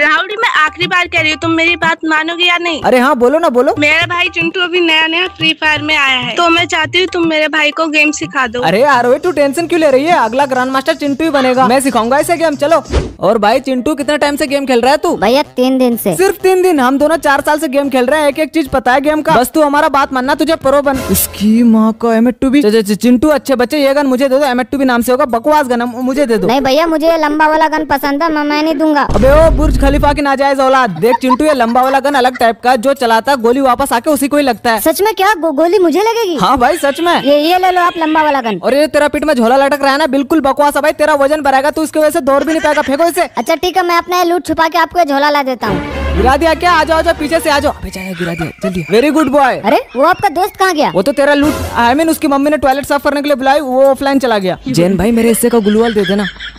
राहुल जी मैं आखिरी बार कह रही हूँ तुम मेरी बात मानोगे या नहीं अरे हाँ बोलो ना बोलो मेरा भाई चिंटू अभी नया नया फ्री फायर में आया है तो मैं चाहती हूँ तुम मेरे भाई को गेम सिखा दो अरे आरोही तू टेंशन क्यों ले रही है अगला ग्रांड मास्टर चिंटू ही बनेगा मैं सिखाऊंगा ऐसे गेम चलो और भाई चिंटू कितने टाइम से गेम खेल रहा है तू भैया तीन दिन से सिर्फ तीन दिन हम दोनों चार साल से गेम खेल रहे हैं एक एक चीज पता है गेम का बस तू हमारा बात मानना तुझे प्रो बन उसकी माँ को एम टू भी चिंटू अच्छे बच्चे ये गन मुझे दे दो एम टू भी नाम से होगा बकवास गन मुझे दे दो नहीं भैया मुझे लंबा वाला गन पसंद है मैं नहीं दूंगा अबे ओ बुर्ज खलीफा की नाजायज औलाद देख चिंटू ये लंबा वाला गन अलग टाइप का जो चलाता गोली वापस आके उसी को ही लगता है सच में क्या गो, गोली मुझे लगेगी हाँ भाई सच में ये ये ले लो आप लंबा वाला गन और ये तेरा पीठ में झोला लटक रहा है ना बिल्कुल बकवास है भाई तेरा वजन बढ़ेगा तो उसकी वजह से दौड़ भी नहीं पाएगा फेंको इसे अच्छा ठीक है मैं अपना लूट छुपा के आपको झोला ला देता हूँ गिरा दिया क्या आ जाओ पीछे से आ जाओ गिरा दिया जल्दी वेरी गुड बॉय अरे वो आपका दोस्त कहाँ गया वो तो तेरा लूट आई मीन उसकी मम्मी ने टॉयलेट साफ करने के लिए बुलाई वो ऑफलाइन चला गया जैन भाई मेरे हिस्से का गुलवाल दे देना